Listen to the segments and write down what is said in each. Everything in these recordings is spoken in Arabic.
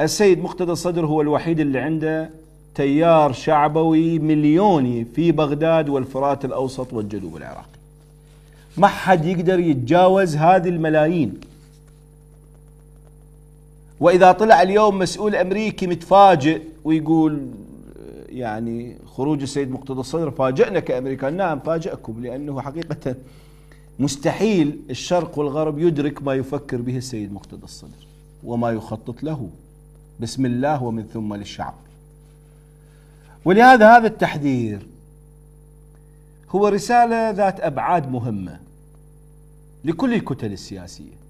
السيد مقتدى الصدر هو الوحيد اللي عنده تيار شعبوي مليوني في بغداد والفرات الأوسط والجنوب العراقي ما حد يقدر يتجاوز هذه الملايين وإذا طلع اليوم مسؤول أمريكي متفاجئ ويقول يعني خروج السيد مقتدى الصدر فاجئنا كأمريكان نعم فاجئكم لأنه حقيقة مستحيل الشرق والغرب يدرك ما يفكر به السيد مقتدى الصدر وما يخطط له بسم الله ومن ثم للشعب ولهذا هذا التحذير هو رسالة ذات أبعاد مهمة لكل الكتل السياسية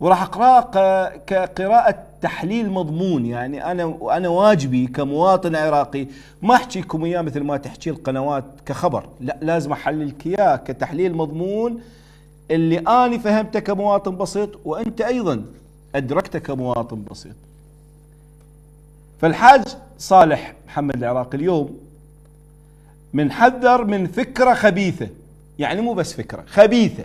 وراح أقرأ كقراءة تحليل مضمون يعني أنا أنا واجبي كمواطن عراقي ما أحكيكم إياه مثل ما تحكي القنوات كخبر لا لازم أحللك إياه كتحليل مضمون اللي أنا فهمته كمواطن بسيط وأنت أيضا أدركت كمواطن بسيط فالحاج صالح محمد العراقي اليوم من حذر من فكرة خبيثة يعني مو بس فكرة خبيثة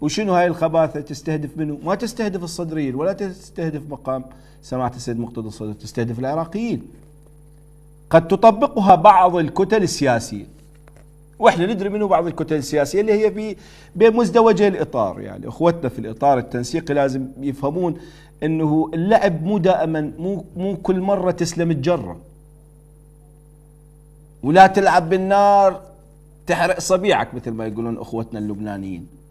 وشنو هاي الخباثة تستهدف منه ما تستهدف الصدريين ولا تستهدف مقام سماحة السيد مقتدى الصدر تستهدف العراقيين قد تطبقها بعض الكتل السياسية واحنا ندري منه بعض الكتل السياسيه اللي هي في بمزدوجه الاطار يعني اخوتنا في الاطار التنسيقي لازم يفهمون انه اللعب مو دائما مو مو كل مره تسلم الجره ولا تلعب بالنار تحرق صبيعك مثل ما يقولون اخوتنا اللبنانيين